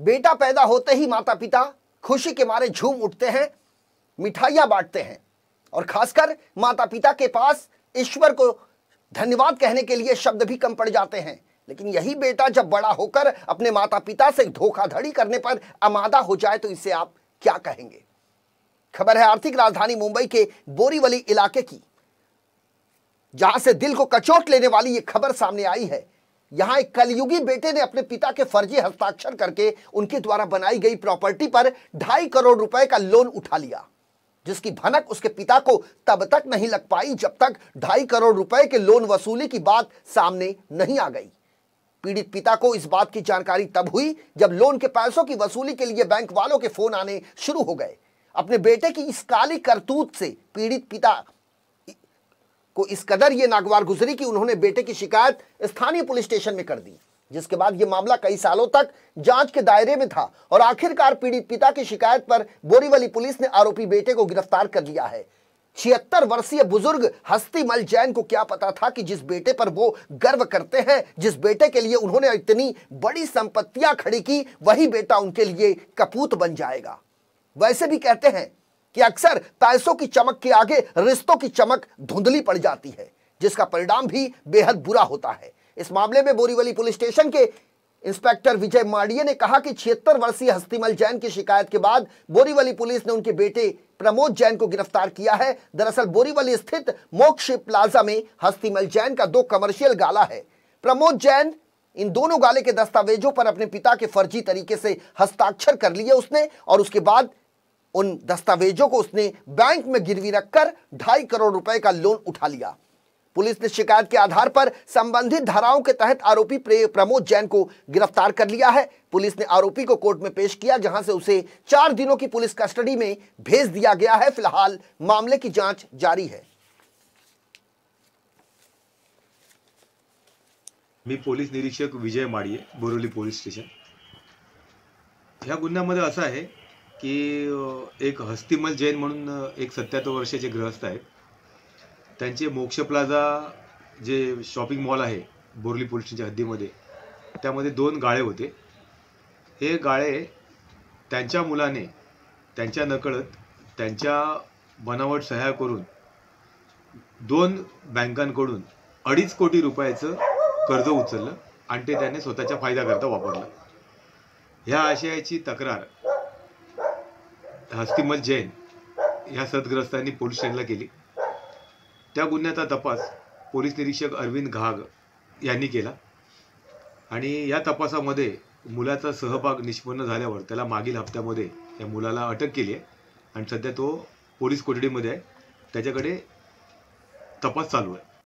बेटा पैदा होते ही माता पिता खुशी के मारे झूम उठते हैं मिठाइयां बांटते हैं और खासकर माता पिता के पास ईश्वर को धन्यवाद कहने के लिए शब्द भी कम पड़ जाते हैं लेकिन यही बेटा जब बड़ा होकर अपने माता पिता से धोखाधड़ी करने पर आमादा हो जाए तो इसे आप क्या कहेंगे खबर है आर्थिक राजधानी मुंबई के बोरीवली इलाके की जहां से दिल को कचोट लेने वाली यह खबर सामने आई है यहां एक कलयुगी बेटे ने अपने पिता के फर्जी हस्ताक्षर करके उनके द्वारा बनाई गई प्रॉपर्टी पर ढाई करोड़ रुपए का लोन उठा लिया जिसकी भनक उसके पिता को तब तक नहीं लग पाई जब तक ढाई करोड़ रुपए के लोन वसूली की बात सामने नहीं आ गई पीड़ित पिता को इस बात की जानकारी तब हुई जब लोन के पैसों की वसूली के लिए बैंक वालों के फोन आने शुरू हो गए अपने बेटे की इस काली करतूत से पीड़ित पिता को इस कदर ये नागवार गुजरी कि उन्होंने बेटे की शिकायत स्थानीय पुलिस स्टेशन में कर दी जिसके बाद यह मामला कई सालों तक जांच के दायरे में था और आखिरकार पीड़ित पिता की शिकायत पर बोरीवली पुलिस ने आरोपी बेटे को गिरफ्तार कर लिया है छिहत्तर वर्षीय बुजुर्ग हस्तीमल जैन को क्या पता था कि जिस बेटे पर वो गर्व करते हैं जिस बेटे के लिए उन्होंने इतनी बड़ी संपत्तियां खड़ी की वही बेटा उनके लिए कपूत बन जाएगा वैसे भी कहते हैं कि अक्सर तायसों की चमक के आगे रिश्तों की चमक धुंधली पड़ जाती है जिसका परिणाम भी बेहद बुरा होता है इस मामले में बोरीवली पुलिस स्टेशन के इंस्पेक्टर विजय माड़िया ने कहा कि छिहत्तर वर्षीय हस्तीमल जैन की शिकायत के बाद बोरीवली पुलिस ने उनके बेटे प्रमोद जैन को गिरफ्तार किया है दरअसल बोरीवली स्थित मोक्ष प्लाजा में हस्तीमल जैन का दो कमर्शियल गाला है प्रमोद जैन इन दोनों गाले के दस्तावेजों पर अपने पिता के फर्जी तरीके से हस्ताक्षर कर लिए उसने और उसके बाद उन दस्तावेजों को उसने बैंक में गिरवी रखकर ढाई करोड़ रुपए का लोन उठा लिया पुलिस ने शिकायत के आधार पर संबंधित धाराओं के तहत आरोपी प्रमोद जैन को गिरफ्तार कर लिया है पुलिस ने आरोपी को कोर्ट में पेश किया जहां से उसे चार दिनों की पुलिस कस्टडी में भेज दिया गया है फिलहाल मामले की जांच जारी है मी पोलीस निरीक्षक विजय माड़ी बोरोली पोलीस स्टेशन हा गुन्ह्यामध्ये असा आहे की एक हस्तिमल जैन म्हणून एक सत्याहत्तर वर्षाचे ग्रहस्थ आहेत त्यांचे मोक्ष प्लाझा जे शॉपिंग मॉल आहे बोरली पोलिसच्या हद्दीमध्ये त्यामध्ये दोन गाळे होते हे गाळे त्यांच्या मुलाने त्यांच्या नकळत त्यांच्या बनावट सह्या करून दोन बँकांकडून अडीच कोटी रुपयाचं कर्ज उचललं आणि ते त्याने स्वतःच्या फायद्याकरता वापरलं ह्या आशयाची तक्रार हस्तिमल जैन या सदग्रस्तांनी पोलीस स्टेशनला केली त्या गुन्ह्याचा तपास पोलीस निरीक्षक अरविंद घाग यांनी केला आणि या तपासामध्ये मुलाचा सहभाग निष्पन्न झाल्यावर त्याला मागील हप्त्यामध्ये या मुलाला अटक केली आहे आणि सध्या तो पोलीस कोठडीमध्ये आहे त्याच्याकडे तपास चालू आहे